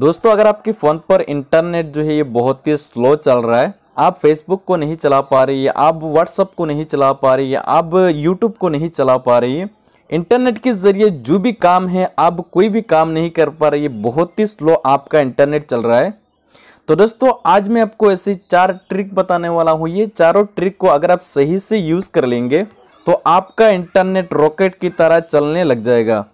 दोस्तों अगर आपके फ़ोन पर इंटरनेट जो है ये बहुत ही स्लो चल रहा है आप फेसबुक को नहीं चला पा रही है आप व्हाट्सअप को नहीं चला पा रही है आप यूट्यूब को नहीं चला पा रही है इंटरनेट के ज़रिए जो भी काम है आप कोई भी काम नहीं कर पा रही है बहुत ही स्लो आपका इंटरनेट चल रहा है तो दोस्तों आज मैं आपको ऐसी चार ट्रिक बताने वाला हूँ ये चारों ट्रिक को अगर आप सही से यूज़ कर लेंगे तो आपका इंटरनेट रॉकेट की तरह चलने लग जाएगा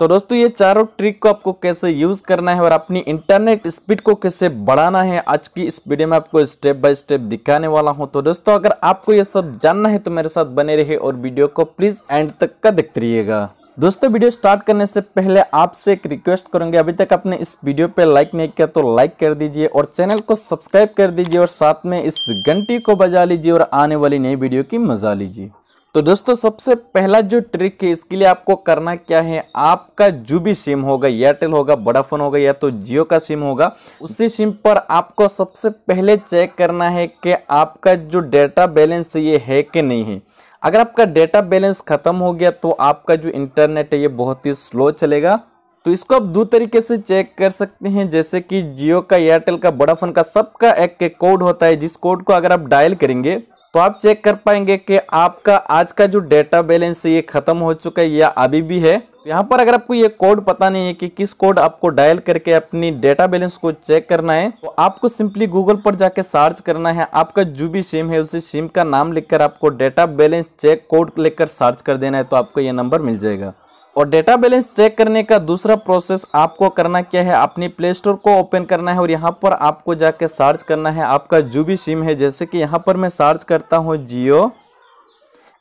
तो दोस्तों ये चारों ट्रिक को आपको कैसे यूज़ करना है और अपनी इंटरनेट स्पीड को कैसे बढ़ाना है आज की इस वीडियो में आपको स्टेप बाय स्टेप दिखाने वाला हूं तो दोस्तों अगर आपको ये सब जानना है तो मेरे साथ बने रहे और वीडियो को प्लीज़ एंड तक का देखते रहिएगा दोस्तों वीडियो स्टार्ट करने से पहले आपसे एक रिक्वेस्ट करूंगे अभी तक आपने इस वीडियो पे लाइक नहीं किया तो लाइक कर दीजिए और चैनल को सब्सक्राइब कर दीजिए और साथ में इस घंटी को बजा लीजिए और आने वाली नई वीडियो की मजा लीजिए तो दोस्तों सबसे पहला जो ट्रिक है इसके लिए आपको करना क्या है आपका जो भी सिम होगा एयरटेल होगा बड़ाफोन होगा या तो जियो का सिम होगा उसी सिम पर आपको सबसे पहले चेक करना है कि आपका जो डेटा बैलेंस ये है कि नहीं है अगर आपका डेटा बैलेंस ख़त्म हो गया तो आपका जो इंटरनेट है ये बहुत ही स्लो चलेगा तो इसको आप दो तरीके से चेक कर सकते हैं जैसे कि जियो का एयरटेल का बड़ाफोन का सबका एक कोड होता है जिस कोड को अगर आप डायल करेंगे तो आप चेक कर पाएंगे कि आपका आज का जो डेटा बैलेंस है ये खत्म हो चुका है या अभी भी है तो यहाँ पर अगर आपको ये कोड पता नहीं है कि किस कोड आपको डायल करके अपनी डेटा बैलेंस को चेक करना है तो आपको सिंपली गूगल पर जाके सर्च करना है आपका जो भी सिम है उसी सिम का नाम लिखकर आपको डेटा बैलेंस चेक कोड लिखकर सर्च कर देना है तो आपको ये नंबर मिल जाएगा और डेटा बैलेंस चेक करने का दूसरा प्रोसेस आपको करना क्या है अपनी प्ले स्टोर को ओपन करना है और यहाँ पर आपको जाके सर्च करना है आपका जो भी सिम है जैसे कि यहाँ पर मैं सर्च करता हूँ जियो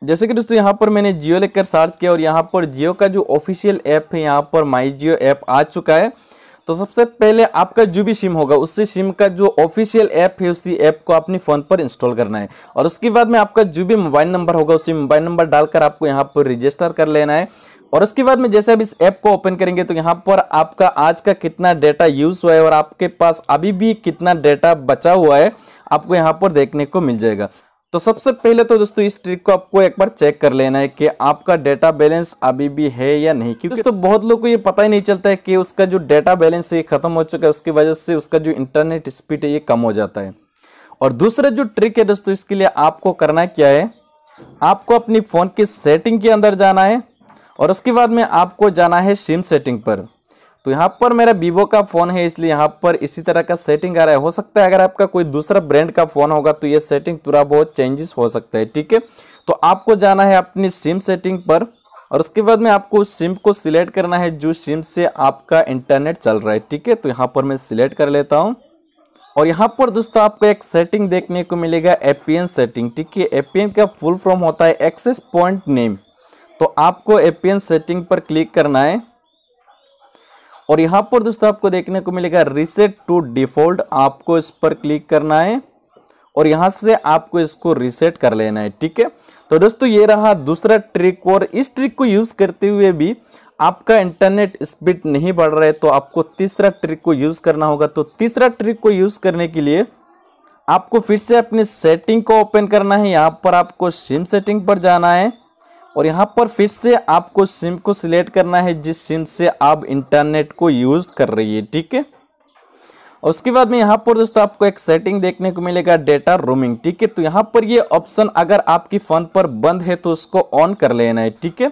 जैसे कि दोस्तों यहाँ पर मैंने जियो लेकर सर्च किया और यहाँ पर जियो का जो ऑफिशियल ऐप है यहाँ पर माई जियो ऐप आ चुका है तो सबसे पहले आपका जो भी सिम होगा उसी सिम का जो ऑफिशियल ऐप है उसी ऐप को अपने फ़ोन पर इंस्टॉल करना है और उसके बाद में आपका जो भी मोबाइल नंबर होगा उसी मोबाइल नंबर डालकर आपको यहाँ पर रजिस्टर कर लेना है और उसके बाद में जैसे आप इस ऐप को ओपन करेंगे तो यहाँ पर आपका आज का कितना डेटा यूज हुआ है और आपके पास अभी भी कितना डेटा बचा हुआ है आपको यहाँ पर देखने को मिल जाएगा तो सबसे पहले तो दोस्तों इस ट्रिक को आपको एक बार चेक कर लेना है कि आपका डेटा बैलेंस अभी भी है या नहीं क्योंकि दोस्तों बहुत लोग को ये पता ही नहीं चलता है कि उसका जो डेटा बैलेंस है ये खत्म हो चुका है उसकी वजह से उसका जो इंटरनेट स्पीड है ये कम हो जाता है और दूसरा जो ट्रिक है दोस्तों इसके लिए आपको करना क्या है आपको अपनी फ़ोन की सेटिंग के अंदर जाना है और उसके बाद में आपको जाना है सिम सेटिंग पर तो यहाँ पर मेरा वीवो का फ़ोन है इसलिए यहाँ पर इसी तरह का सेटिंग आ रहा है हो सकता है अगर आपका कोई दूसरा ब्रांड का फ़ोन होगा तो ये सेटिंग थोड़ा बहुत चेंजेस हो सकता है ठीक है तो आपको जाना है अपनी सिम सेटिंग पर और उसके बाद में आपको सिम को सिलेक्ट करना है जो सिम से आपका इंटरनेट चल रहा है ठीक है तो यहाँ पर मैं सिलेक्ट कर लेता हूँ और यहाँ पर दोस्तों आपको एक सेटिंग देखने को मिलेगा एपीएन सेटिंग ठीक है एपीएन का फुल फॉर्म होता है एक्सेस पॉइंट नेम तो आपको एपीएन सेटिंग पर क्लिक करना है और यहां पर दोस्तों आपको देखने को मिलेगा रिसेट टू डिफॉल्ट आपको इस पर क्लिक करना है और यहां से आपको इसको रिसेट कर लेना है ठीक है तो दोस्तों ये रहा दूसरा ट्रिक और इस ट्रिक को यूज़ करते हुए भी आपका इंटरनेट स्पीड नहीं बढ़ रहा है तो आपको तीसरा ट्रिक को यूज़ करना होगा तो तीसरा ट्रिक को यूज़ करने के लिए आपको फिर से अपनी सेटिंग को ओपन करना है यहां पर आपको सिम सेटिंग पर जाना है और यहाँ पर फिर से आपको सिम को सिलेक्ट करना है जिस सिम से आप इंटरनेट को यूज़ कर रही है ठीक है और उसके बाद में यहाँ पर दोस्तों आपको एक सेटिंग देखने को मिलेगा डेटा रोमिंग ठीक है तो यहाँ पर ये ऑप्शन अगर आपकी फ़ोन पर बंद है तो उसको ऑन कर लेना है ठीक है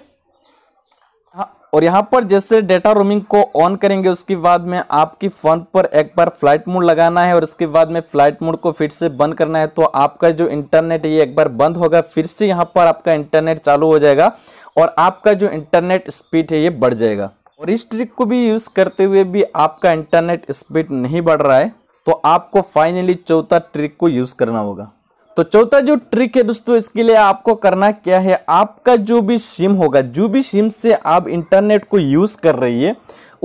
और यहाँ पर जैसे डेटा रोमिंग को ऑन करेंगे उसके बाद में आपकी फ़ोन पर एक बार फ्लाइट मोड लगाना है और उसके बाद में फ्लाइट मोड को फिर से बंद करना है तो आपका जो इंटरनेट ये एक बार बंद होगा फिर से यहाँ पर आपका इंटरनेट चालू हो जाएगा और आपका जो इंटरनेट स्पीड है ये बढ़ जाएगा और इस ट्रिक को भी यूज़ करते हुए भी आपका इंटरनेट स्पीड नहीं बढ़ रहा है तो आपको फाइनली चौथा ट्रिक को यूज़ करना होगा तो चौथा जो ट्रिक है दोस्तों इसके लिए आपको करना क्या है आपका जो भी सिम होगा जो भी सिम से आप इंटरनेट को यूज कर रही है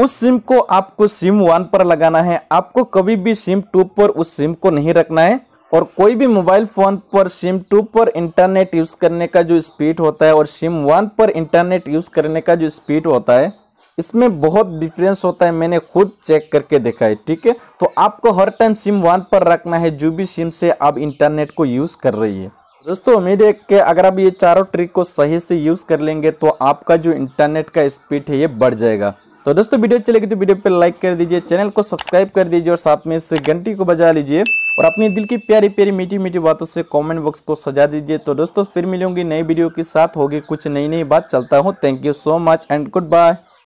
उस सिम को आपको सिम वन पर लगाना है आपको कभी भी सिम टू पर उस सिम को नहीं रखना है और कोई भी मोबाइल फ़ोन पर सिम टू पर इंटरनेट यूज़ करने का जो स्पीड होता है और सिम वन पर इंटरनेट यूज़ करने का जो स्पीड होता है इसमें बहुत डिफरेंस होता है मैंने खुद चेक करके देखा है ठीक है तो आपको हर टाइम सिम वन पर रखना है जो भी सिम से आप इंटरनेट को यूज़ कर रही है दोस्तों उम्मीद है कि अगर आप ये चारों ट्रिक को सही से यूज़ कर लेंगे तो आपका जो इंटरनेट का स्पीड है ये बढ़ जाएगा तो दोस्तों वीडियो अच्छी लगी तो वीडियो पर लाइक कर दीजिए चैनल को सब्सक्राइब कर दीजिए और साथ में इस घंटी को बजा लीजिए और अपनी दिल की प्यारी प्यारी मीठी मीठी बातों से कमेंट बॉक्स को सजा दीजिए तो दोस्तों फिर मिलूंगी नई वीडियो के साथ होगी कुछ नई नई बात चलता हूँ thank you so much and good bye